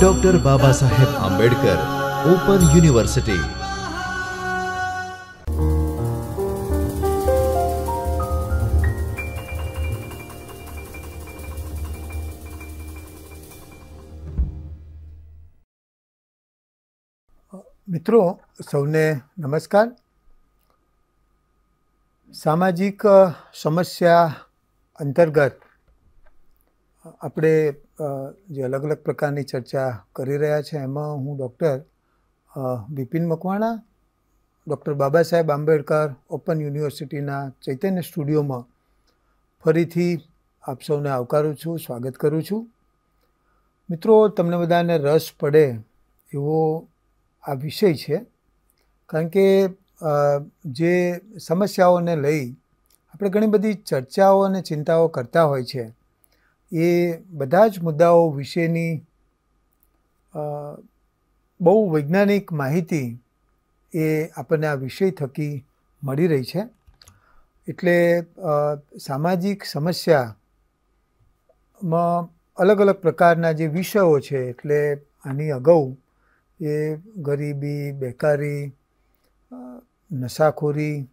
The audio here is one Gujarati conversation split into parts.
doctor Baba Saheb Ambedkar open university मित्रों सबने नमस्कार सामाजिक समस्या अंतर्गत આપણે જે અલગ અલગ પ્રકારની ચર્ચા કરી રહ્યા છે એમાં હું doctor Bipin Makwana doctor Baba Saheb Ambedkar open યુનિવર્સિટીના ચૈતન્ય સ્ટુડિયોમાં ફરીથી આપ સૌને આવકારું છું સ્વાગત કરું છું મિત્રો તમને બધાને રસ પડે એવો આ વિષય છે કારણ કે જે સમસ્યાઓને લઈ આપણે ઘણી બધી ચર્ચાઓ અને ચિંતાઓ કરતા હોય છે એ બધા જ મુદ્દાઓ વિશેની બહુ વૈજ્ઞાનિક માહિતી એ આપણને આ વિષય થકી મળી રહી છે એટલે સામાજિક સમસ્યામાં અલગ અલગ પ્રકારના જે વિષયો છે એટલે આની અગાઉ એ ગરીબી બેકારી નશાખોરી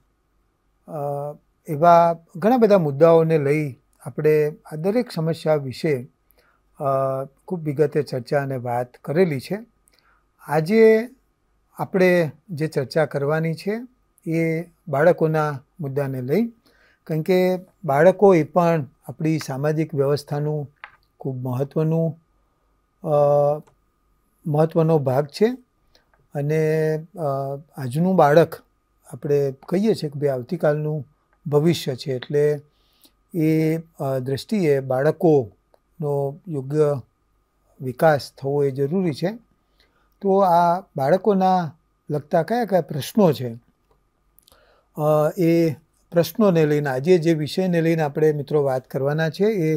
એવા ઘણા બધા મુદ્દાઓને લઈ આપણે આ દરેક સમસ્યા વિશે ખૂબ વિગતે ચર્ચા અને વાત કરેલી છે આજે આપણે જે ચર્ચા કરવાની છે એ બાળકોના મુદ્દાને લઈ કારણ કે બાળકો એ પણ આપણી સામાજિક વ્યવસ્થાનું ખૂબ મહત્ત્વનું મહત્ત્વનો ભાગ છે અને આજનું બાળક આપણે કહીએ છીએ કે ભાઈ આવતીકાલનું ભવિષ્ય છે એટલે એ દૃષ્ટિએ બાળકોનો યોગ્ય વિકાસ થવો એ જરૂરી છે તો આ બાળકોના લગતા કયા કયા પ્રશ્નો છે એ પ્રશ્નોને લઈને આજે જે વિષયને લઈને આપણે મિત્રો વાત કરવાના છે એ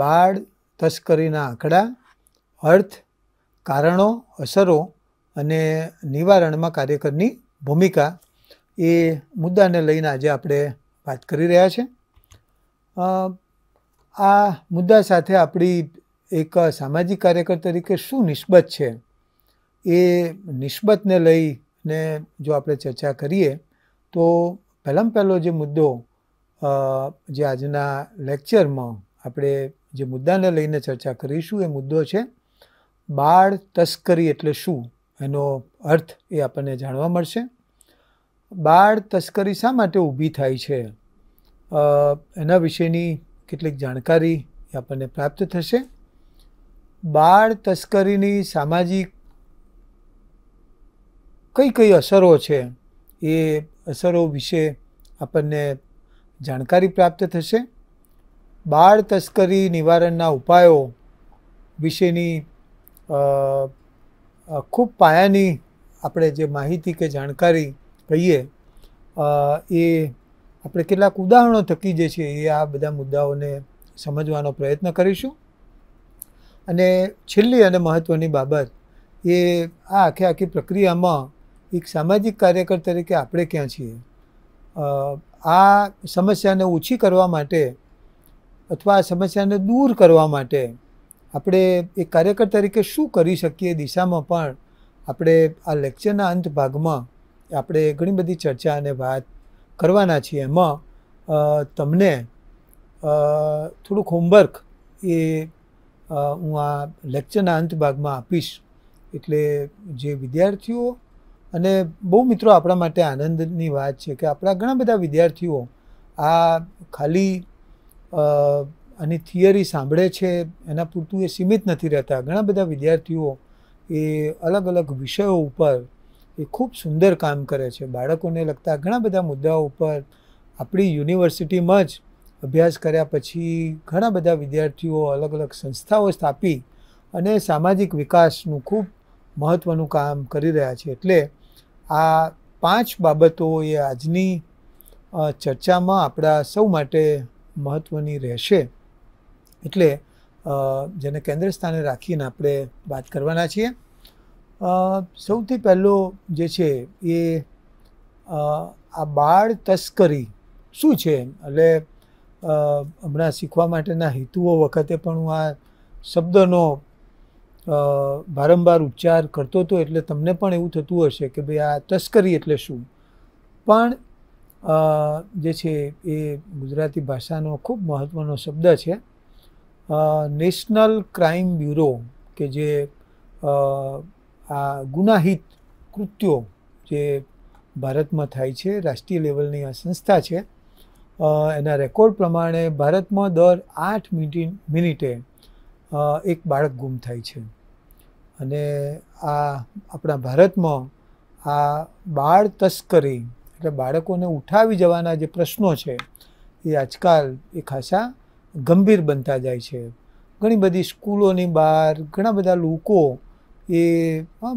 બાળ તસ્કરીના આંકડા અર્થ કારણો અસરો અને નિવારણમાં કાર્યકરની ભૂમિકા એ મુદ્દાને લઈને આજે આપણે વાત કરી રહ્યા છીએ આ મુદ્દા સાથે આપણી એક સામાજિક કાર્યકર તરીકે શું નિસ્બત છે એ નિસ્બતને લઈને જો આપણે ચર્ચા કરીએ તો પહેલાં પહેલો જે મુદ્દો જે આજના લેક્ચરમાં આપણે જે મુદ્દાને લઈને ચર્ચા કરીશું એ મુદ્દો છે બાળ તસ્કરી એટલે શું એનો અર્થ એ આપણને જાણવા મળશે બાળ તસ્કરી શા માટે ઊભી થાય છે એના વિશેની કેટલીક જાણકારી આપણને પ્રાપ્ત થશે બાળ તસ્કરીની સામાજિક કઈ કઈ અસરો છે એ અસરો વિશે આપણને જાણકારી પ્રાપ્ત થશે બાળ તસ્કરી નિવારણના ઉપાયો વિશેની ખૂબ પાયાની આપણે જે માહિતી કે જાણકારી કહીએ એ આપણે કેટલાક ઉદાહરણો થકી જે છે એ આ બધા મુદ્દાઓને સમજવાનો પ્રયત્ન કરીશું અને છેલ્લી અને મહત્ત્વની બાબત એ આ આખે આખી પ્રક્રિયામાં એક સામાજિક કાર્યકર તરીકે આપણે ક્યાં છીએ આ સમસ્યાને ઓછી કરવા માટે અથવા આ સમસ્યાને દૂર કરવા માટે આપણે એક કાર્યકર તરીકે શું કરી શકીએ દિશામાં પણ આપણે આ લેક્ચરના અંત ભાગમાં આપણે ઘણી બધી ચર્ચા અને વાત કરવાના છીએ એમાં તમને થોડુંક હોમવર્ક એ હું આ લેક્ચરના અંત ભાગમાં આપીશ એટલે જે વિદ્યાર્થીઓ અને બહુ મિત્રો આપણા માટે આનંદની વાત છે કે આપણા ઘણા બધા વિદ્યાર્થીઓ આ ખાલી આની થિયરી સાંભળે છે એના પૂરતું એ સીમિત નથી રહેતા ઘણા બધા વિદ્યાર્થીઓ એ અલગ અલગ વિષયો ઉપર એ ખૂબ સુંદર કામ કરે છે બાળકોને લગતા ઘણા બધા મુદ્દાઓ ઉપર આપણી યુનિવર્સિટીમાં જ અભ્યાસ કર્યા પછી ઘણા બધા વિદ્યાર્થીઓ અલગ અલગ સંસ્થાઓ સ્થાપી અને સામાજિક વિકાસનું ખૂબ મહત્ત્વનું કામ કરી રહ્યા છે એટલે આ પાંચ બાબતો એ આજની ચર્ચામાં આપણા સૌ માટે મહત્ત્વની રહેશે એટલે જેને કેન્દ્ર સ્થાને રાખીને આપણે વાત કરવાના છીએ સૌથી પહેલો જે છે એ આ બાળ તસ્કરી શું છે એટલે હમણાં શીખવા માટેના હેતુઓ વખતે પણ હું આ શબ્દનો વારંવાર ઉચ્ચાર કરતો હતો એટલે તમને પણ એવું થતું હશે કે ભાઈ આ તસ્કરી એટલે શું પણ જે છે એ ગુજરાતી ભાષાનો ખૂબ મહત્ત્વનો શબ્દ છે નેશનલ ક્રાઇમ બ્યુરો કે જે આ ગુનાહિત કૃત્યો જે ભારતમાં થાય છે રાષ્ટ્રીય લેવલની આ સંસ્થા છે એના રેકોર્ડ પ્રમાણે ભારતમાં દર આઠ મિનિટે એક બાળક ગુમ થાય છે અને આ આપણા ભારતમાં આ બાળ તસ્કરી એટલે બાળકોને ઉઠાવી જવાના જે પ્રશ્નો છે એ આજકાલ એ ખાસા ગંભીર બનતા જાય છે ઘણી બધી સ્કૂલોની બહાર ઘણા બધા લોકો એ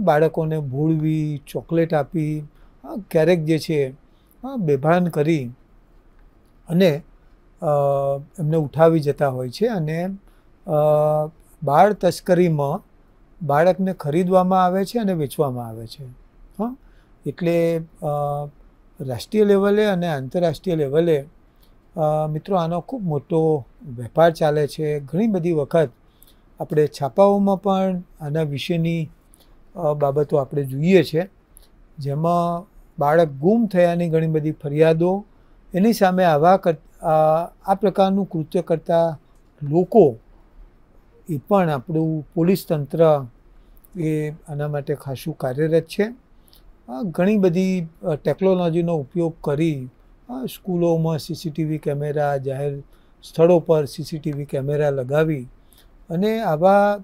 બાળકોને ભૂળવી ચોકલેટ આપી ક્યારેક જે છે બેભાન કરી અને એમને ઉઠાવી જતા હોય છે અને બાળ તસ્કરીમાં બાળકને ખરીદવામાં આવે છે અને વેચવામાં આવે છે હા એટલે રાષ્ટ્રીય લેવલે અને આંતરરાષ્ટ્રીય લેવલે મિત્રો આનો ખૂબ મોટો વેપાર ચાલે છે ઘણી બધી વખત આપણે છાપાઓમાં પણ આના વિશેની બાબતો આપણે જોઈએ છે જેમાં બાળક ગુમ થયાની ઘણી બધી ફરિયાદો એની સામે આવા આ પ્રકારનું કૃત્ય કરતા લોકો એ પણ આપણું પોલીસ તંત્ર એ આના માટે ખાસું કાર્યરત છે ઘણી બધી ટેકનોલોજીનો ઉપયોગ કરી સ્કૂલોમાં સીસીટીવી કેમેરા જાહેર સ્થળો પર સીસીટીવી કેમેરા લગાવી અને આવા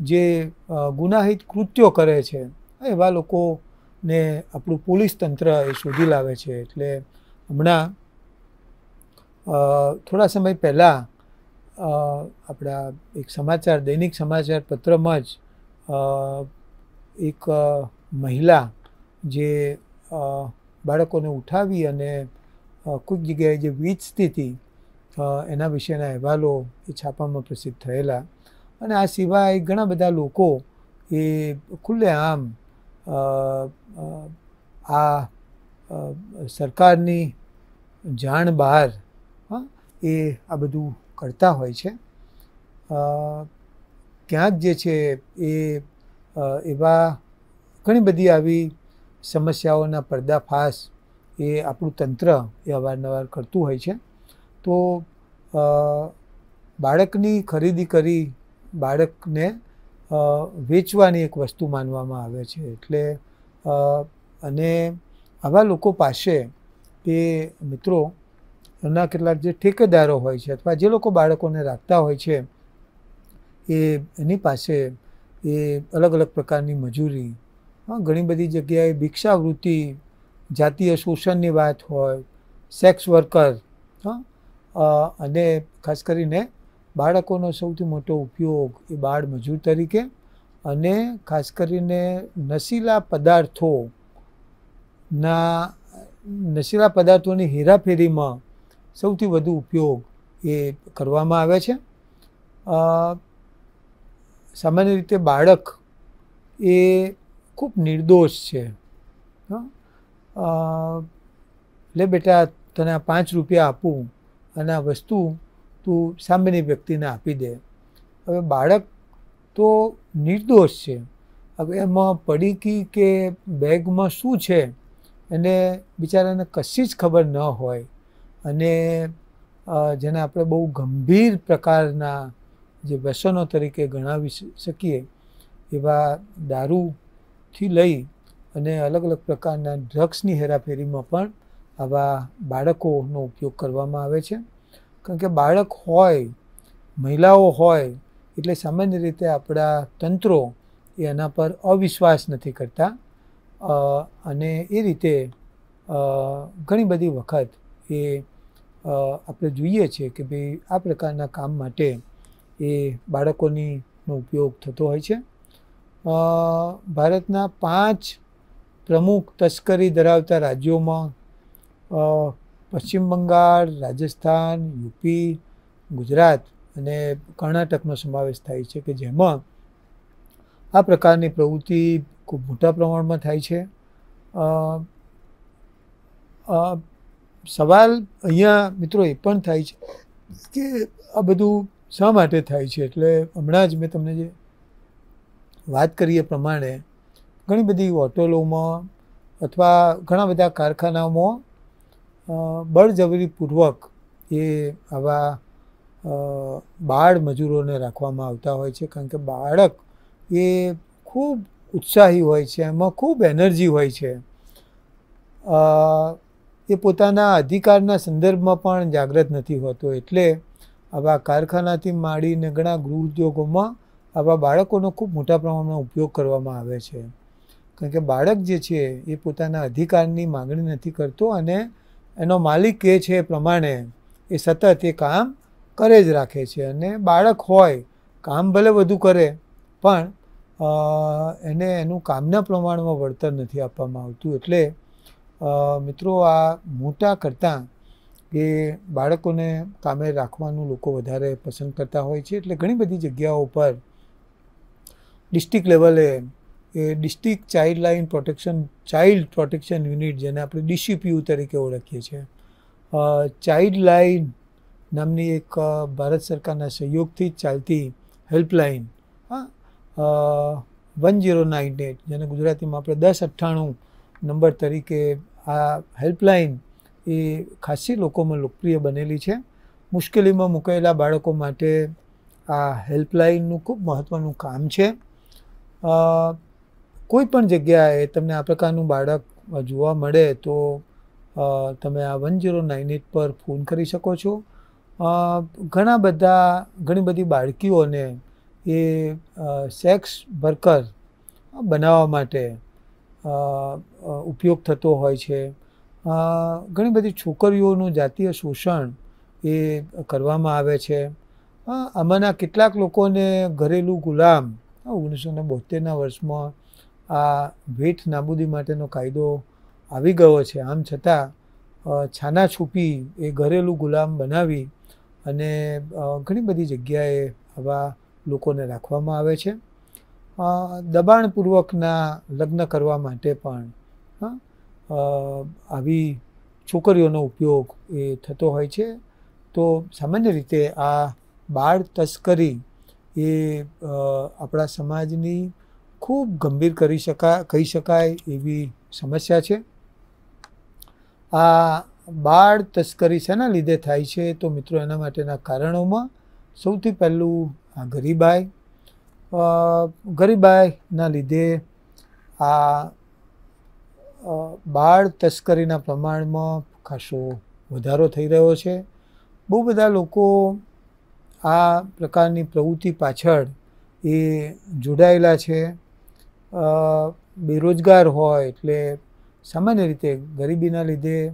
જે ગુનાહિત કૃત્યો કરે છે એવા લોકોને આપણું પોલીસ તંત્ર એ શોધી લાવે છે એટલે હમણાં થોડા સમય પહેલાં આપણા એક સમાચાર દૈનિક સમાચાર પત્રમાં જ એક મહિલા જે બાળકોને ઉઠાવી અને કોઈક જગ્યાએ જે વીજ સ્થિતિ એના વિશેના અહેવાલો એ છાપામાં પ્રસિદ્ધ થયેલા અને આ સિવાય ઘણા બધા લોકો એ ખુલ્લેઆમ આ સરકારની જાણ બહાર એ આ બધું કરતા હોય છે ક્યાંક જે છે એ એવા ઘણી બધી આવી સમસ્યાઓના પર્દાફાશ એ આપણું તંત્ર એ અવારનવાર કરતું હોય છે તો બાળકની ખરીદી કરી બાળકને વેચવાની એક વસ્તુ માનવામાં આવે છે એટલે અને આવા લોકો પાસે તે મિત્રો ના કેટલાક જે ઠેકેદારો હોય છે અથવા જે લોકો બાળકોને રાખતા હોય છે એ એની પાસે એ અલગ અલગ પ્રકારની મજૂરી ઘણી બધી જગ્યાએ ભિક્ષાવૃત્તિ જાતીય શોષણની વાત હોય સેક્સ વર્કર હા અને ખાસ કરીને બાળકોનો સૌથી મોટો ઉપયોગ એ બાળ મજૂર તરીકે અને ખાસ કરીને નશીલા પદાર્થોના નશીલા પદાર્થોની હેરાફેરીમાં સૌથી વધુ ઉપયોગ એ કરવામાં આવે છે સામાન્ય રીતે બાળક એ ખૂબ નિર્દોષ છે લે બેટા તને આ પાંચ રૂપિયા આપું અને આ વસ્તુ તું સામેની વ્યક્તિને આપી દે હવે બાળક તો નિર્દોષ છે હવે એમાં પડીકી કે બેગમાં શું છે એને બિચારાને કશી જ ખબર ન હોય અને જેને આપણે બહુ ગંભીર પ્રકારના જે વ્યસનો તરીકે ગણાવી શકીએ એવા દારૂથી લઈ અને અલગ અલગ પ્રકારના ડ્રગ્સની હેરાફેરીમાં પણ આવા બાળકોનો ઉપયોગ કરવામાં આવે છે કારણ કે બાળક હોય મહિલાઓ હોય એટલે સામાન્ય રીતે આપણા તંત્રો એ એના પર અવિશ્વાસ નથી કરતા અને એ રીતે ઘણી બધી વખત એ આપણે જોઈએ છે કે ભાઈ આ પ્રકારના કામ માટે એ બાળકોનીનો ઉપયોગ થતો હોય છે ભારતના પાંચ પ્રમુખ તસ્કરી ધરાવતા રાજ્યોમાં પશ્ચિમ બંગાળ રાજસ્થાન યુપી ગુજરાત અને કર્ણાટકનો સમાવેશ થાય છે કે જેમાં આ પ્રકારની પ્રવૃત્તિ ખૂબ મોટા પ્રમાણમાં થાય છે સવાલ અહીંયા મિત્રો એ પણ થાય છે કે આ બધું શા માટે થાય છે એટલે હમણાં જ મેં તમને જે વાત કરી એ પ્રમાણે ઘણી બધી હોટલોમાં અથવા ઘણા બધા કારખાનાઓમાં બળજબરીપૂર્વક એ આવા બાળ મજૂરોને રાખવામાં આવતા હોય છે કારણ કે બાળક એ ખૂબ ઉત્સાહી હોય છે એમાં ખૂબ એનર્જી હોય છે એ પોતાના અધિકારના સંદર્ભમાં પણ જાગૃત નથી હોતો એટલે આવા કારખાનાથી માંડીને ઘણા ગૃહ ઉદ્યોગોમાં આવા બાળકોનો ખૂબ મોટા પ્રમાણમાં ઉપયોગ કરવામાં આવે છે કારણ કે બાળક જે છે એ પોતાના અધિકારની માગણી નથી કરતો અને એનો માલિક કે છે એ પ્રમાણે એ સતત એ કામ કરે જ રાખે છે અને બાળક હોય કામ ભલે વધુ કરે પણ એને એનું કામના પ્રમાણમાં વળતર નથી આપવામાં આવતું એટલે મિત્રો આ મોટા કરતાં એ બાળકોને કામે રાખવાનું લોકો વધારે પસંદ કરતા હોય છે એટલે ઘણી બધી જગ્યાઓ પર ડિસ્ટ્રિક્ટ લેવલે એ district child line protection child protection unit જેને આપણે ડીસીપીયુ તરીકે ઓળખીએ છીએ ચાઇલ્ડ લાઇન નામની એક ભારત સરકારના સહયોગથી ચાલતી હેલ્પલાઇન હા વન ઝીરો નાઇન એટ જેને ગુજરાતીમાં આપણે દસ અઠ્ઠાણું નંબર તરીકે આ હેલ્પલાઇન એ ખાસી લોકોમાં લોકપ્રિય બનેલી છે મુશ્કેલીમાં મુકાયેલા બાળકો માટે આ હેલ્પલાઇનનું ખૂબ મહત્ત્વનું કામ છે કોઈ પણ જગ્યાએ તમને આ પ્રકારનું બાળક જોવા મળે તો તમે આ વન ઝીરો નાઇન એટ પર ફોન કરી શકો છો ઘણા બધા ઘણી બધી બાળકીઓને એ સેક્સ વર્કર બનાવવા માટે ઉપયોગ થતો હોય છે ઘણી બધી છોકરીઓનું જાતીય શોષણ એ કરવામાં આવે છે આમાંના કેટલાક લોકોને ઘરેલું ગુલામ ઓગણીસો ને બોતેરના વર્ષમાં આ વેઠ નાબૂદી માટેનો કાયદો આવી ગયો છે આમ છતાં છાના છૂપી એ ઘરેલું ગુલામ બનાવી અને ઘણી બધી જગ્યાએ આવા લોકોને રાખવામાં આવે છે દબાણપૂર્વકના લગ્ન કરવા માટે પણ આવી છોકરીઓનો ઉપયોગ એ થતો હોય છે તો સામાન્ય રીતે આ બાળ તસ્કરી એ આપણા સમાજની ખૂબ ગંભીર કરી શકાય કહી શકાય એવી સમસ્યા છે આ બાળ તસ્કરી શેના લીધે થાય છે તો મિત્રો એના માટેના કારણોમાં સૌથી પહેલું આ ગરીબાઈ ગરીબાઈના લીધે આ બાળ તસ્કરીના પ્રમાણમાં ખાસો વધારો થઈ રહ્યો છે બહુ બધા લોકો આ પ્રકારની પ્રવૃત્તિ પાછળ એ જોડાયેલા છે બેરોજગાર હોય એટલે સામાન્ય રીતે ગરીબીના લીધે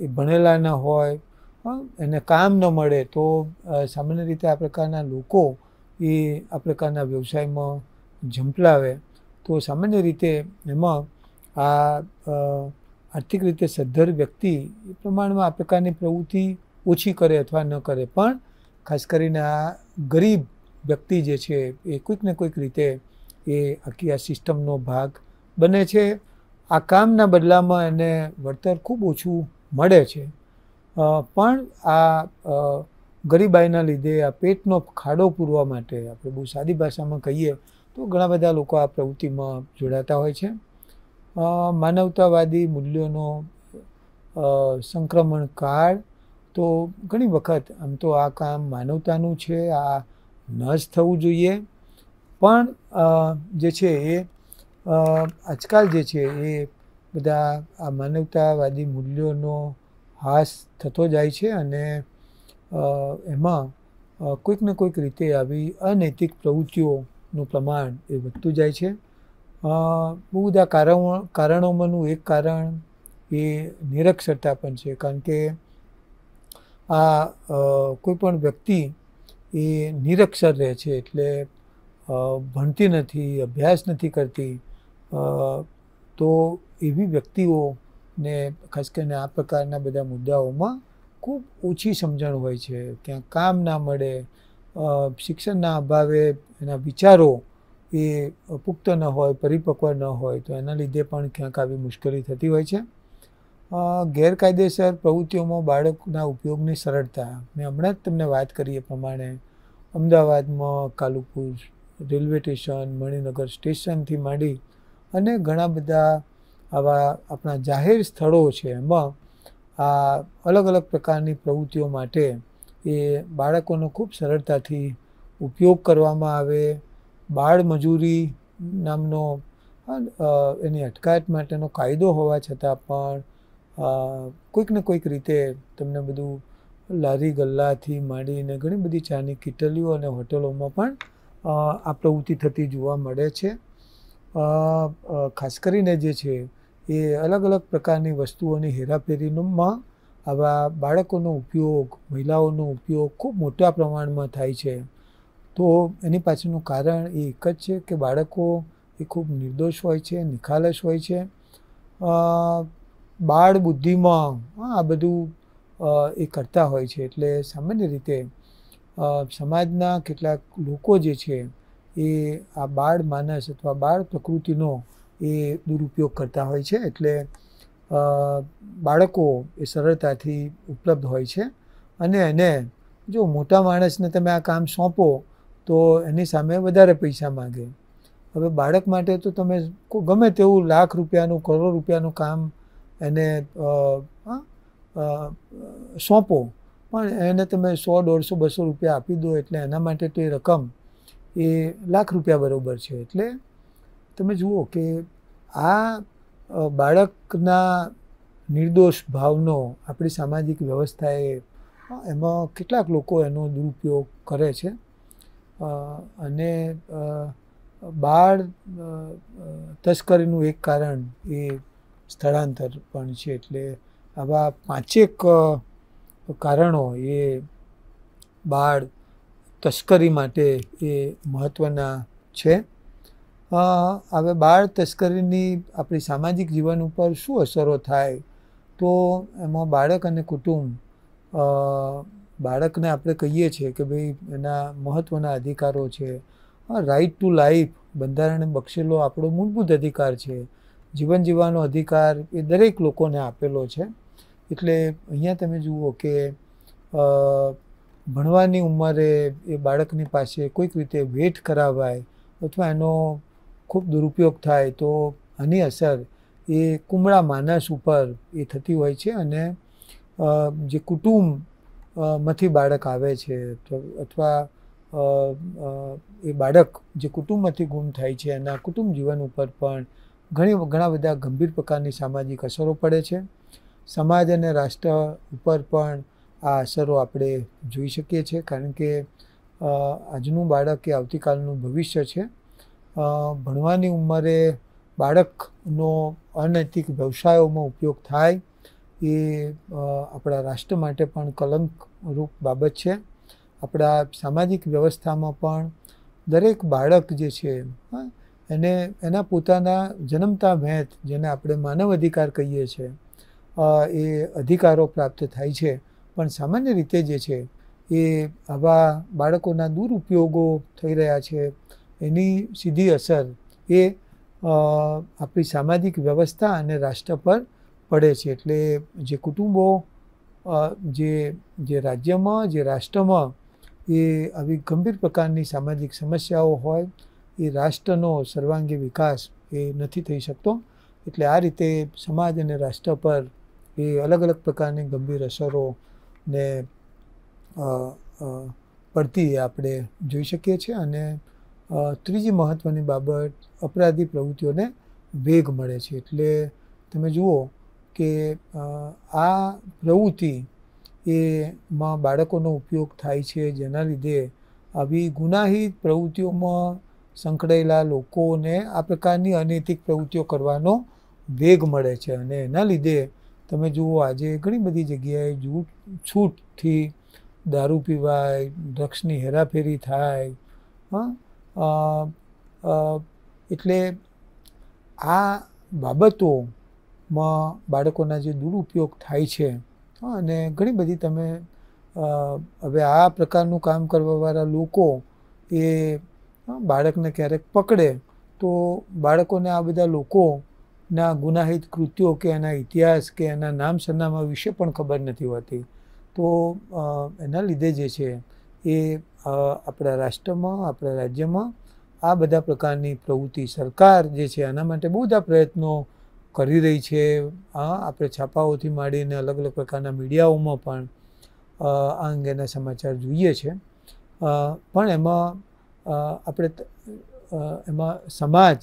એ ભણેલા ન હોય એને કામ ન મળે તો સામાન્ય રીતે આ પ્રકારના લોકો એ આ પ્રકારના વ્યવસાયમાં ઝંપલાવે તો સામાન્ય રીતે એમાં આ આર્થિક રીતે સદ્ધર વ્યક્તિ એ પ્રમાણમાં આ પ્રકારની પ્રવૃત્તિ ઓછી કરે અથવા ન કરે પણ ખાસ કરીને આ ગરીબ વ્યક્તિ જે છે એ કોઈક ને કોઈક રીતે એ આખી આ સિસ્ટમનો ભાગ બને છે આ કામના બદલામાં એને વળતર ખૂબ ઓછું મળે છે પણ આ ગરીબાઈના લીધે આ પેટનો ખાડો પૂરવા માટે આપણે બહુ સાદી ભાષામાં કહીએ તો ઘણા બધા લોકો આ પ્રવૃત્તિમાં જોડાતા હોય છે માનવતાવાદી મૂલ્યોનો સંક્રમણ કાળ તો ઘણી વખત આમ તો આ કામ માનવતાનું છે આ ન જ થવું જોઈએ પણ જે છે એ આજકાલ જે છે એ બધા આ માનવતાવાદી મૂલ્યોનો હાસ થતો જાય છે અને એમાં કોઈક ને કોઈક રીતે આવી અનૈતિક પ્રવૃત્તિઓનું પ્રમાણ એ વધતું જાય છે બહુ બધા કારણો કારણોમાંનું એક કારણ એ નિરક્ષરતા પણ છે કારણ કે આ કોઈ પણ વ્યક્તિ એ નિરક્ષર રહે છે એટલે ભણતી નથી અભ્યાસ નથી કરતી તો એવી વ્યક્તિઓને ખાસ કરીને આ પ્રકારના બધા મુદ્દાઓમાં ખૂબ ઓછી સમજણ હોય છે ક્યાંક કામ ના મળે શિક્ષણના અભાવે એના વિચારો એ પુખ્ત ન હોય પરિપક્વ ન હોય તો એના લીધે પણ ક્યાંક આવી મુશ્કેલી થતી હોય છે ગેરકાયદેસર પ્રવૃત્તિઓમાં બાળકના ઉપયોગની સરળતા મેં હમણાં જ તમને વાત કરી એ પ્રમાણે અમદાવાદમાં કાલુપુર રેલવે સ્ટેશન મણિનગર સ્ટેશનથી માંડી અને ઘણા બધા આવા આપણા જાહેર સ્થળો છે એમાં આ અલગ અલગ પ્રકારની પ્રવૃત્તિઓ માટે એ બાળકોનો ખૂબ સરળતાથી ઉપયોગ કરવામાં આવે બાળ મજૂરી નામનો એની અટકાયત માટેનો કાયદો હોવા છતાં પણ કોઈક ને કોઈક રીતે તમને બધું લારી ગલ્લાથી માંડીને ઘણી બધી ચાની કિટલીઓ અને હોટલોમાં પણ આ પ્રવૃત્તિ થતી જોવા મળે છે ખાસ કરીને જે છે એ અલગ અલગ પ્રકારની વસ્તુઓની હેરાફેરીમાં આવા બાળકોનો ઉપયોગ મહિલાઓનો ઉપયોગ ખૂબ મોટા પ્રમાણમાં થાય છે તો એની પાછળનું કારણ એ એક જ છે કે બાળકો એ ખૂબ નિર્દોષ હોય છે નિખાલસ હોય છે બાળ બુદ્ધિમાં આ બધું એ કરતા હોય છે એટલે સામાન્ય રીતે સમાજના કેટલાક લોકો જે છે એ આ બાળ માનસ અથવા બાળ પ્રકૃતિનો એ દુરુપયોગ કરતા હોય છે એટલે બાળકો એ સરળતાથી ઉપલબ્ધ હોય છે અને એને જો મોટા માણસને તમે આ કામ સોંપો તો એની સામે વધારે પૈસા માગે હવે બાળક માટે તો તમે ગમે તેવું લાખ રૂપિયાનું કરોડ રૂપિયાનું કામ એને સોંપો પણ એને તમે સો દોઢસો બસો રૂપિયા આપી દો એટલે એના માટે તો એ રકમ એ લાખ રૂપિયા બરાબર છે એટલે તમે જુઓ કે આ બાળકના નિર્દોષ ભાવનો આપણી સામાજિક વ્યવસ્થાએ એમાં કેટલાક લોકો એનો દુરુપયોગ કરે છે અને બાળ તસ્કરીનું એક કારણ એ સ્થળાંતર પણ છે એટલે આવા પાંચેક કારણો એ બાળ તસ્કરી માટે એ મહત્ત્વના છે હવે બાળ તસ્કરીની આપણી સામાજિક જીવન ઉપર શું અસરો થાય તો એમાં બાળક અને કુટુંબ બાળકને આપણે કહીએ છીએ કે ભાઈ એના મહત્ત્વના અધિકારો છે રાઈટ ટુ લાઈફ બંધારણે બક્ષેલો આપણો મૂળભૂત અધિકાર છે જીવન જીવવાનો અધિકાર એ દરેક લોકોને આપેલો છે એટલે અહીંયા તમે જુઓ કે ભણવાની ઉંમરે એ બાળકની પાસે કોઈક રીતે વેટ કરાવાય અથવા એનો ખૂબ દુરુપયોગ થાય તો આની અસર એ કુમળા માનસ ઉપર એ થતી હોય છે અને જે કુટુંબમાંથી બાળક આવે છે અથવા એ બાળક જે કુટુંબમાંથી ગુમ થાય છે એના કુટુંબ જીવન ઉપર પણ ઘણી ઘણા બધા ગંભીર પ્રકારની સામાજિક અસરો પડે છે સમાજ અને રાષ્ટ્ર ઉપર પણ આ અસરો આપણે જોઈ શકીએ છીએ કારણ કે આજનું બાળક એ આવતીકાલનું ભવિષ્ય છે ભણવાની ઉંમરે બાળકનો અનૈતિક વ્યવસાયોમાં ઉપયોગ થાય એ આપણા રાષ્ટ્ર માટે પણ કલંકરૂપ બાબત છે આપણા સામાજિક વ્યવસ્થામાં પણ દરેક બાળક જે છે એને એના પોતાના જન્મતા ભેંત જેને આપણે માનવ અધિકાર કહીએ છીએ એ અધિકારો પ્રાપ્ત થાય છે પણ સામાન્ય રીતે જે છે એ આવા બાળકોના દુરુપયોગો થઈ રહ્યા છે એની સીધી અસર એ આપણી સામાજિક વ્યવસ્થા અને રાષ્ટ્ર પર પડે છે એટલે જે કુટુંબો જે જે રાજ્યમાં જે રાષ્ટ્રમાં એ આવી ગંભીર પ્રકારની સામાજિક સમસ્યાઓ હોય એ રાષ્ટ્રનો સર્વાંગી વિકાસ એ નથી થઈ શકતો એટલે આ રીતે સમાજ અને રાષ્ટ્ર પર એ અલગ અલગ પ્રકારની ગંભીર અસરો ને પડતી આપણે જોઈ શકીએ છીએ અને ત્રીજી મહત્ત્વની બાબત અપરાધી પ્રવૃત્તિઓને વેગ મળે છે એટલે તમે જુઓ કે આ પ્રવૃત્તિ એમાં બાળકોનો ઉપયોગ થાય છે જેના લીધે આવી ગુનાહિત પ્રવૃત્તિઓમાં સંકળાયેલા લોકોને આ પ્રકારની અનૈતિક પ્રવૃત્તિઓ કરવાનો વેગ મળે છે અને એના લીધે તમે જુઓ આજે ઘણી બધી જગ્યાએ જૂઠ છૂટથી દારૂ પીવાય ડ્રગ્સની હેરાફેરી થાય હા એટલે આ બાબતોમાં બાળકોના જે દુરુપયોગ થાય છે અને ઘણી બધી તમે હવે આ પ્રકારનું કામ કરવાવાળા લોકો એ બાળકને ક્યારેક પકડે તો બાળકોને આ બધા લોકો ના ગુનાહિત કૃત્યો કે એના ઇતિહાસ કે એના નામ સરનામા વિશે પણ ખબર નથી હોતી તો એના લીધે જે છે એ આપણા રાષ્ટ્રમાં આપણા રાજ્યમાં આ બધા પ્રકારની પ્રવૃત્તિ સરકાર જે છે આના માટે બહુ બધા પ્રયત્નો કરી રહી છે આપણે છાપાઓથી માંડીને અલગ અલગ પ્રકારના મીડિયાઓમાં પણ આ અંગેના સમાચાર જોઈએ છે પણ એમાં આપણે એમાં સમાજ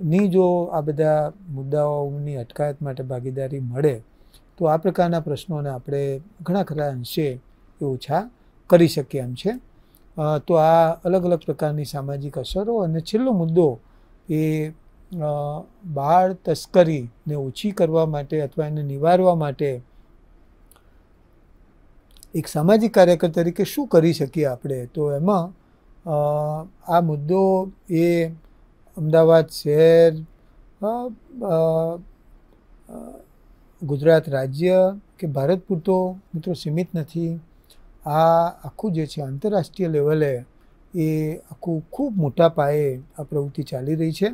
ની જો આ બધા મુદ્દાઓની અટકાયત માટે ભાગીદારી મળે તો આ પ્રકારના પ્રશ્નોને આપણે ઘણા ખરા અંશે એ ઓછા કરી શકીએ એમ છે તો આ અલગ અલગ પ્રકારની સામાજિક અસરો અને છેલ્લો મુદ્દો એ બાળ તસ્કરીને ઓછી કરવા માટે અથવા એને નિવારવા માટે એક સામાજિક કાર્યકર તરીકે શું કરી શકીએ આપણે તો એમાં આ મુદ્દો એ અમદાવાદ શહેર ગુજરાત રાજ્ય કે ભારત પૂરતો મિત્રો સીમિત નથી આ આખું જે છે આંતરરાષ્ટ્રીય લેવલે એ આખું ખૂબ મોટા પાયે આ પ્રવૃત્તિ ચાલી રહી છે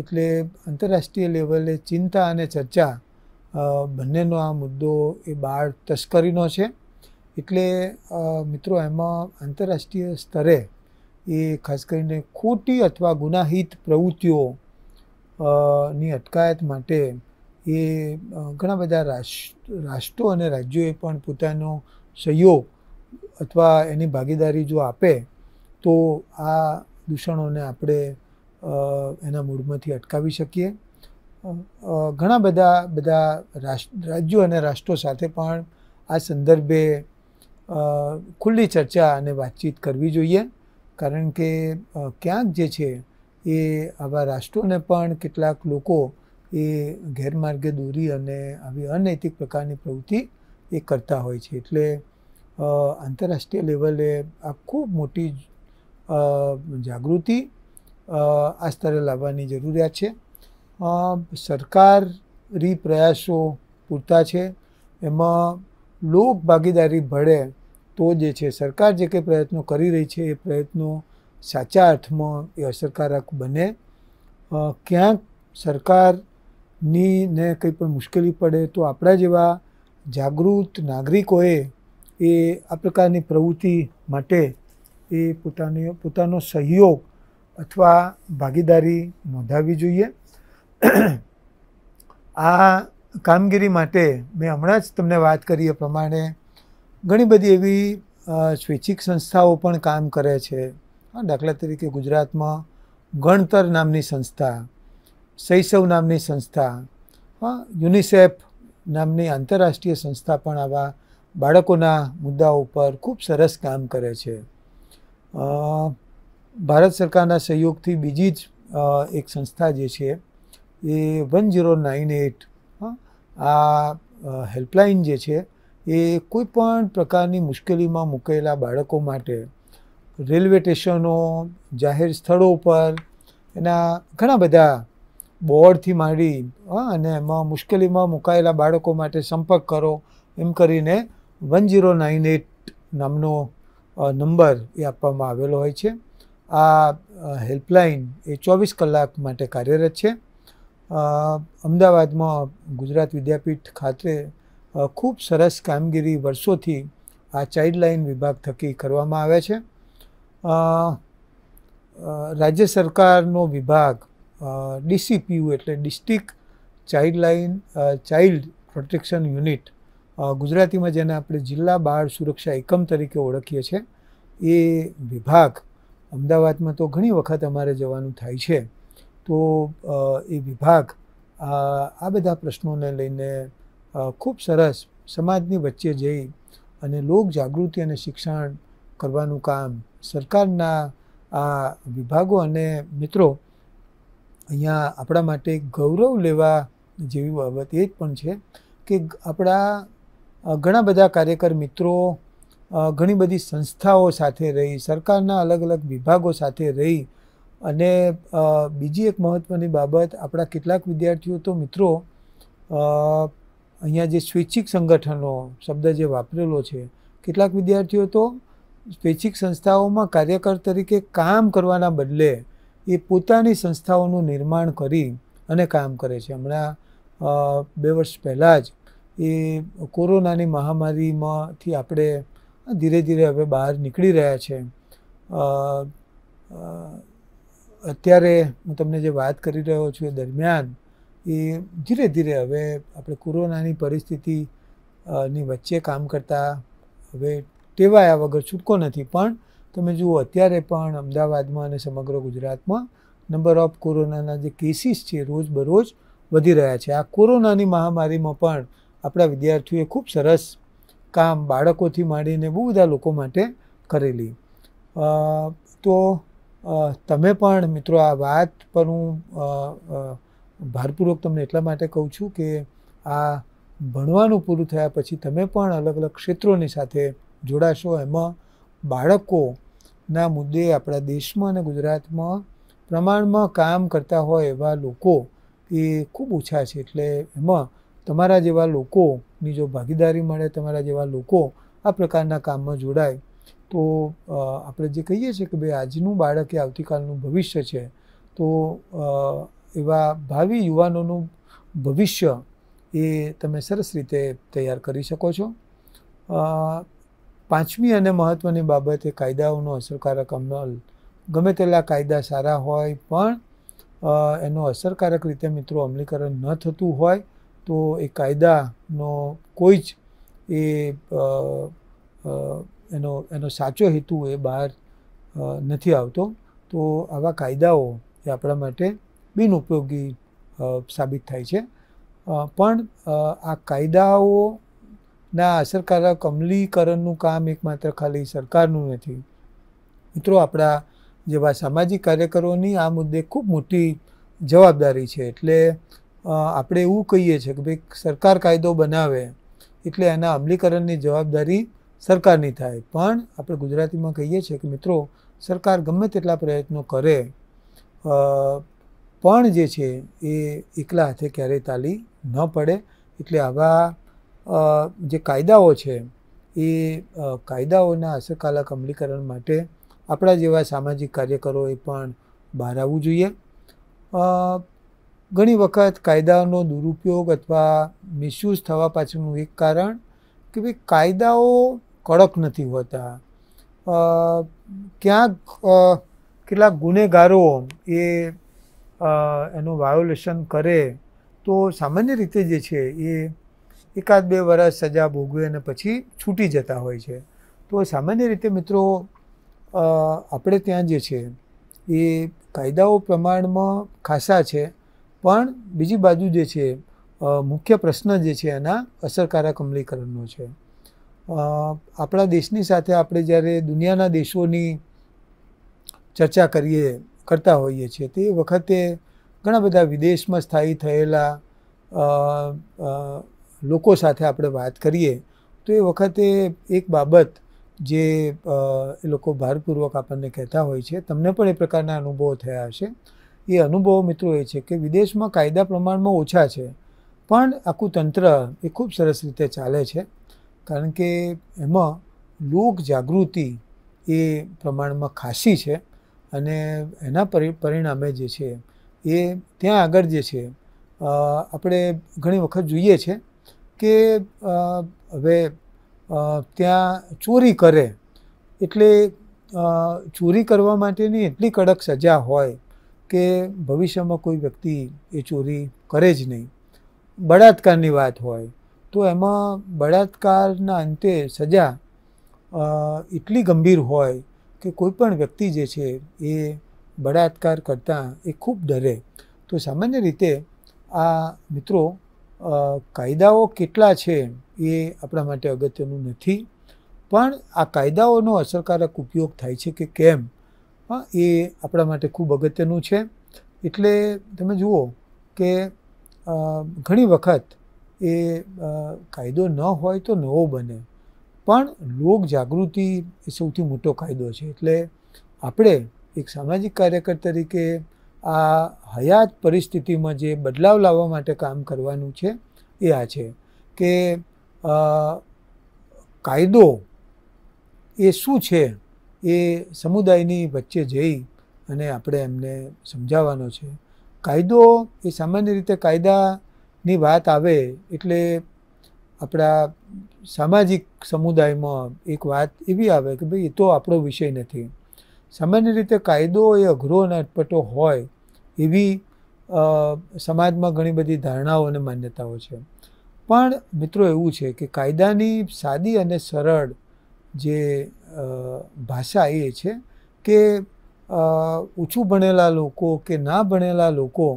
એટલે આંતરરાષ્ટ્રીય લેવલે ચિંતા અને ચર્ચા બંનેનો આ મુદ્દો એ બાળ તસ્કરીનો છે એટલે મિત્રો એમાં આંતરરાષ્ટ્રીય સ્તરે એ ખાસ કરીને ખોટી અથવા ગુનાહિત પ્રવૃત્તિઓ ની અટકાયત માટે એ ઘણા બધા રાષ્ટ્રો અને રાજ્યોએ પણ પોતાનો સહયોગ અથવા એની ભાગીદારી જો આપે તો આ દૂષણોને આપણે એના મૂળમાંથી અટકાવી શકીએ ઘણા બધા બધા રાજ્યો અને રાષ્ટ્રો સાથે પણ આ સંદર્ભે ખુલ્લી ચર્ચા અને વાતચીત કરવી જોઈએ કારણ કે ક્યાંક જે છે એ આવા રાષ્ટ્રોને પણ કેટલાક લોકો એ ગેરમાર્ગે દોરી અને આવી અનૈતિક પ્રકારની પ્રવૃત્તિ એ કરતા હોય છે એટલે આંતરરાષ્ટ્રીય લેવલે આ ખૂબ મોટી જાગૃતિ આ સ્તરે લાવવાની જરૂરિયાત છે સરકારી પ્રયાસો પૂરતા છે એમાં લોક ભાગીદારી ભળે તો જે છે સરકાર જે કંઈ પ્રયત્નો કરી રહી છે એ પ્રયત્નો સાચા અર્થમાં એ અસરકારક બને ક્યાંક સરકારની ને કંઈ પણ મુશ્કેલી પડે તો આપણા જેવા જાગૃત નાગરિકોએ એ આ પ્રકારની પ્રવૃત્તિ માટે એ પોતાની પોતાનો સહયોગ અથવા ભાગીદારી નોંધાવી જોઈએ આ કામગીરી માટે મેં હમણાં જ તમને વાત કરી એ પ્રમાણે ઘણી બધી એવી સ્વૈચ્છિક સંસ્થાઓ પણ કામ કરે છે દાખલા તરીકે ગુજરાતમાં ગણતર નામની સંસ્થા શૈશવ નામની સંસ્થા યુનિસેફ નામની આંતરરાષ્ટ્રીય સંસ્થા પણ આવા બાળકોના મુદ્દાઓ ઉપર ખૂબ સરસ કામ કરે છે ભારત સરકારના સહયોગથી બીજી જ એક સંસ્થા જે છે એ વન ઝીરો નાઇન એટ આ હેલ્પલાઇન જે છે એ કોઈ પણ પ્રકારની મુશ્કેલીમાં મૂકેલા બાળકો માટે રેલવે સ્ટેશનો જાહેર સ્થળો પર એના ઘણા બધા બોર્ડથી માંડી અને એમાં મુશ્કેલીમાં મુકાયેલા બાળકો માટે સંપર્ક કરો એમ કરીને વન ઝીરો નાઇન એટ નામનો નંબર એ આપવામાં આવેલો હોય છે આ હેલ્પલાઇન એ ચોવીસ કલાક માટે કાર્યરત છે અમદાવાદમાં ગુજરાત વિદ્યાપીઠ ખાતે ખૂબ સરસ કામગીરી વર્ષોથી આ ચાઇલ્ડલાઇન વિભાગ થકી કરવામાં આવે છે રાજ્ય સરકારનો વિભાગ ડીસીપીયુ એટલે district childline child protection unit ગુજરાતીમાં જેને આપણે જિલ્લા બાળ સુરક્ષા એકમ તરીકે ઓળખીએ છીએ એ વિભાગ અમદાવાદમાં તો ઘણી વખત અમારે જવાનું થાય છે તો એ વિભાગ આ બધા પ્રશ્નોને લઈને ખૂબ સરસ સમાજની વચ્ચે જઈ અને લોક જાગૃતિ અને શિક્ષણ કરવાનું કામ સરકારના આ વિભાગો અને મિત્રો અહીંયા આપણા માટે ગૌરવ લેવા જેવી બાબત એ જ પણ છે કે આપણા ઘણા બધા કાર્યકર મિત્રો ઘણી બધી સંસ્થાઓ સાથે રહી સરકારના અલગ અલગ વિભાગો સાથે રહી અને બીજી એક મહત્ત્વની બાબત આપણા કેટલાક વિદ્યાર્થીઓ તો મિત્રો અહીંયા જે સ્વૈચ્છિક સંગઠનો શબ્દ જે વાપરેલો છે કેટલાક વિદ્યાર્થીઓ તો સ્વૈચ્છિક સંસ્થાઓમાં કાર્યકર તરીકે કામ કરવાના બદલે એ પોતાની સંસ્થાઓનું નિર્માણ કરી અને કામ કરે છે હમણાં બે વર્ષ પહેલાં જ એ કોરોનાની મહામારીમાંથી આપણે ધીરે ધીરે હવે બહાર નીકળી રહ્યા છે અત્યારે હું તમને જે વાત કરી રહ્યો છું એ દરમિયાન એ ધીરે ધીરે હવે આપણે કોરોનાની પરિસ્થિતિ ની વચ્ચે કામ કરતા હવે ટેવાયા વગર છૂટકો નથી પણ તમે જુઓ અત્યારે પણ અમદાવાદમાં અને સમગ્ર ગુજરાતમાં નંબર ઓફ કોરોનાના જે કેસીસ છે રોજ બરોજ વધી રહ્યા છે આ કોરોનાની મહામારીમાં પણ આપણા વિદ્યાર્થીઓએ ખૂબ સરસ કામ બાળકોથી માંડીને બહુ બધા લોકો માટે કરેલી તો તમે પણ મિત્રો આ વાત પર હું ભારપૂર્વક તમને એટલા માટે કહું છું કે આ ભણવાનું પૂરું થયા પછી તમે પણ અલગ અલગ ક્ષેત્રોની સાથે જોડાશો એમાં બાળકોના મુદ્દે આપણા દેશમાં અને ગુજરાતમાં પ્રમાણમાં કામ કરતા હોય એવા લોકો એ ખૂબ ઓછા છે એટલે એમાં તમારા જેવા લોકોની જો ભાગીદારી મળે તમારા જેવા લોકો આ પ્રકારના કામમાં જોડાય તો આપણે જે કહીએ છીએ કે ભાઈ આજનું બાળક એ આવતીકાલનું ભવિષ્ય છે તો એવા ભાવિ યુવાનોનું ભવિષ્ય એ તમે સરસ રીતે તૈયાર કરી શકો છો પાંચમી અને મહત્ત્વની બાબત એ કાયદાઓનો અસરકારક અમલ ગમે તેટલા કાયદા સારા હોય પણ એનો અસરકારક રીતે મિત્રો અમલીકરણ ન થતું હોય તો એ કાયદાનો કોઈ જ એ એનો એનો સાચો હેતુ એ બહાર નથી આવતો તો આવા કાયદાઓ એ આપણા માટે બિનઉપયોગી સાબિત થાય છે પણ આ કાયદાઓના અસરકારક અમલીકરણનું કામ એકમાત્ર ખાલી સરકારનું નથી મિત્રો આપણા જેવા સામાજિક કાર્યકરોની આ મુદ્દે ખૂબ મોટી જવાબદારી છે એટલે આપણે એવું કહીએ છીએ કે ભાઈ સરકાર કાયદો બનાવે એટલે એના અમલીકરણની જવાબદારી સરકારની થાય પણ આપણે ગુજરાતીમાં કહીએ છીએ કે મિત્રો સરકાર ગમે તેટલા પ્રયત્નો કરે પણ જે છે એ એકલા હાથે ક્યારેય તાલી ન પડે એટલે આવા જે કાયદાઓ છે એ કાયદાઓના અસરકારક અમલીકરણ માટે આપણા જેવા સામાજિક કાર્યકરો એ પણ બહાર આવવું જોઈએ ઘણી વખત કાયદાનો દુરુપયોગ અથવા મિસયુઝ થવા પાછળનું એક કારણ કે ભાઈ કાયદાઓ કડક નથી હોતા ક્યાંક કેટલાક ગુનેગારો એ એનું વાયોલેશન કરે તો સામાન્ય રીતે જે છે એ એકાદ બે વર્ષ સજા ભોગવે અને પછી છૂટી જતા હોય છે તો સામાન્ય રીતે મિત્રો આપણે ત્યાં જે છે એ કાયદાઓ પ્રમાણમાં ખાસા છે પણ બીજી બાજુ જે છે મુખ્ય પ્રશ્ન જે છે એના અસરકારક અમલીકરણનો છે આપણા દેશની સાથે આપણે જ્યારે દુનિયાના દેશોની ચર્ચા કરીએ કરતા હોઈએ છીએ તે વખતે ઘણા બધા વિદેશમાં સ્થાયી થયેલા લોકો સાથે આપણે વાત કરીએ તો એ વખતે એક બાબત જે એ લોકો ભારપૂર્વક આપણને કહેતા હોય છે તમને પણ એ પ્રકારના અનુભવો થયા હશે એ અનુભવો મિત્રો એ છે કે વિદેશમાં કાયદા પ્રમાણમાં ઓછા છે પણ આખું તંત્ર એ ખૂબ સરસ રીતે ચાલે છે કારણ કે એમાં લોક જાગૃતિ એ પ્રમાણમાં ખાસી છે અને એના પરિણામે જે છે એ ત્યાં આગળ જે છે આપણે ઘણી વખત જોઈએ છે કે હવે ત્યાં ચોરી કરે એટલે ચોરી કરવા માટેની એટલી કડક સજા હોય કે ભવિષ્યમાં કોઈ વ્યક્તિ એ ચોરી કરે જ નહીં બળાત્કારની વાત હોય તો એમાં બળાત્કારના અંતે સજા એટલી ગંભીર હોય કે કોઈપણ વ્યક્તિ જે છે એ બળાત્કાર કરતાં એ ખૂબ ડરે તો સામાન્ય રીતે આ મિત્રો કાયદાઓ કેટલા છે એ આપણા માટે અગત્યનું નથી પણ આ કાયદાઓનો અસરકારક ઉપયોગ થાય છે કે કેમ એ આપણા માટે ખૂબ અગત્યનું છે એટલે તમે જુઓ કે ઘણી વખત એ કાયદો ન હોય તો નવો બને પણ લોક જાગૃતિ એ સૌથી મોટો કાયદો છે એટલે આપણે એક સામાજિક કાર્યકર તરીકે આ હયાત પરિસ્થિતિમાં જે બદલાવ લાવવા માટે કામ કરવાનું છે એ આ છે કે કાયદો એ શું છે એ સમુદાયની વચ્ચે જઈ અને આપણે એમને સમજાવવાનો છે કાયદો એ સામાન્ય રીતે કાયદાની વાત આવે એટલે આપણા સામાજિક સમુદાયમાં એક વાત એવી આવે કે ભાઈ એ તો આપણો વિષય નથી સામાન્ય રીતે કાયદો એ અઘરો અને અટપટો હોય એવી સમાજમાં ઘણી બધી ધારણાઓ અને માન્યતાઓ છે પણ મિત્રો એવું છે કે કાયદાની સાદી અને સરળ જે ભાષા એ છે કે ઓછું ભણેલા લોકો કે ના ભણેલા લોકો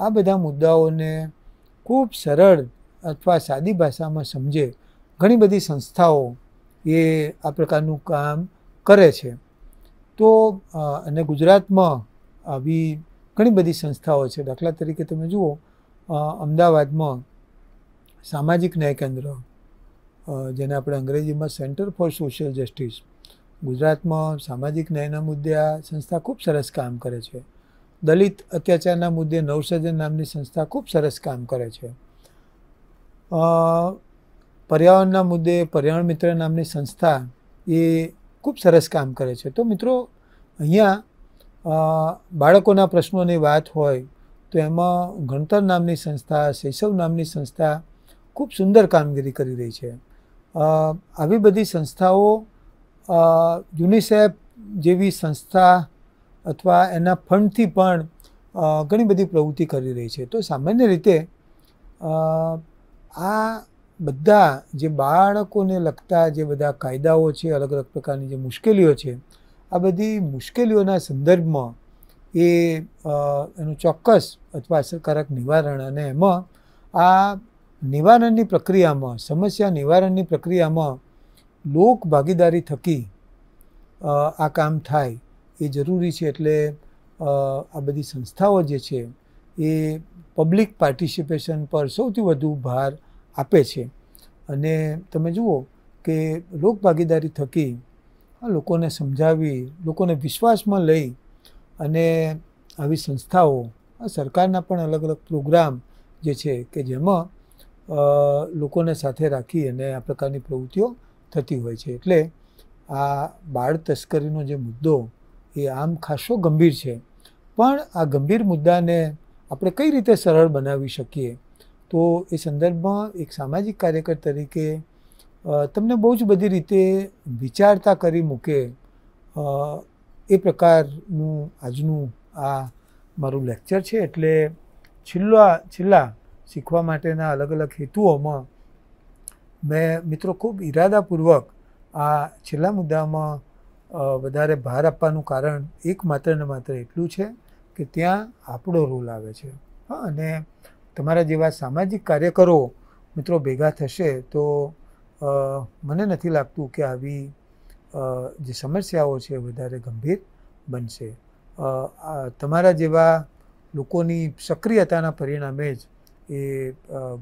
આ બધા મુદ્દાઓને ખૂબ સરળ અથવા સાદી ભાષામાં સમજે ઘણી બધી સંસ્થાઓ એ આ પ્રકારનું કામ કરે છે તો અને ગુજરાતમાં આવી ઘણી બધી સંસ્થાઓ છે દાખલા તરીકે તમે જુઓ અમદાવાદમાં સામાજિક ન્યાય કેન્દ્ર જેને આપણે અંગ્રેજીમાં સેન્ટર ફોર સોશિયલ જસ્ટિસ ગુજરાતમાં સામાજિક ન્યાયના મુદ્દે આ સંસ્થા ખૂબ સરસ કામ કરે છે દલિત અત્યાચારના મુદ્દે નવસર્જન નામની સંસ્થા ખૂબ સરસ કામ કરે છે પર્યાવરણના મુદ્દે પર્યાવરણ મિત્ર નામની સંસ્થા એ ખૂબ સરસ કામ કરે છે તો મિત્રો અહીંયા બાળકોના પ્રશ્નોની વાત હોય તો એમાં ગણતર નામની સંસ્થા શૈશવ નામની સંસ્થા ખૂબ સુંદર કામગીરી કરી રહી છે આવી બધી સંસ્થાઓ યુનિસેફ જેવી સંસ્થા અથવા એના ફંડથી પણ ઘણી બધી પ્રવૃત્તિ કરી રહી છે તો સામાન્ય રીતે આ બધા જે બાળકોને લગતા જે બધા કાયદાઓ છે અલગ અલગ પ્રકારની જે મુશ્કેલીઓ છે આ બધી મુશ્કેલીઓના સંદર્ભમાં એ એનું ચોક્કસ અથવા અસરકારક નિવારણ અને એમાં આ નિવારણની પ્રક્રિયામાં સમસ્યા નિવારણની પ્રક્રિયામાં લોક ભાગીદારી થકી આ કામ થાય એ જરૂરી છે એટલે આ બધી સંસ્થાઓ જે છે એ પબ્લિક પાર્ટિસિપેશન પર સૌથી વધુ ભાર આપે છે અને તમે જુઓ કે લોકભાગીદારી થકી આ લોકોને સમજાવી લોકોને વિશ્વાસમાં લઈ અને આવી સંસ્થાઓ આ સરકારના પણ અલગ અલગ પ્રોગ્રામ જે છે કે જેમાં લોકોને સાથે રાખી અને આ પ્રકારની પ્રવૃત્તિઓ થતી હોય છે એટલે આ બાળ તસ્કરીનો જે મુદ્દો એ આમ ખાસો ગંભીર છે પણ આ ગંભીર મુદ્દાને આપણે કઈ રીતે સરળ બનાવી શકીએ તો એ સંદર્ભમાં એક સામાજિક કાર્યકર તરીકે તમને બહુ જ બધી રીતે વિચારતા કરી મૂકે એ પ્રકારનું આજનું આ મારું લેક્ચર છે એટલે છેલ્લા છેલ્લા શીખવા માટેના અલગ અલગ હેતુઓમાં મેં મિત્રો ખૂબ ઈરાદાપૂર્વક આ છેલ્લા મુદ્દામાં વધારે ભાર આપવાનું કારણ એક માત્ર ને માત્ર એટલું છે કે ત્યાં આપણો રોલ આવે છે હા અને તમારા જેવા સામાજિક કાર્યકરો મિત્રો ભેગા થશે તો મને નથી લાગતું કે આવી જે સમસ્યાઓ છે વધારે ગંભીર બનશે તમારા જેવા લોકોની સક્રિયતાના પરિણામે જ એ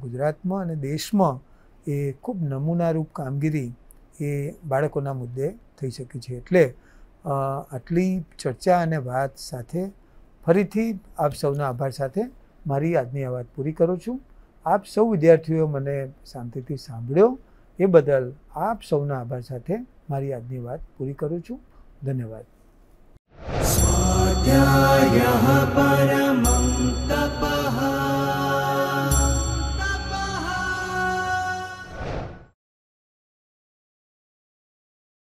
ગુજરાતમાં અને દેશમાં એ ખૂબ નમૂનારૂપ કામગીરી એ બાળકોના મુદ્દે થઈ શકે છે એટલે આટલી ચર્ચા અને વાત સાથે ફરીથી આપ સૌના આભાર સાથે મારી આજની આ વાત પૂરી કરું છું આપ સૌ વિદ્યાર્થીઓ મને શાંતિથી સાંભળ્યો એ બદલ આપ સૌના આભાર સાથે મારી આજની વાત પૂરી કરું છું ધન્યવાદ પરમં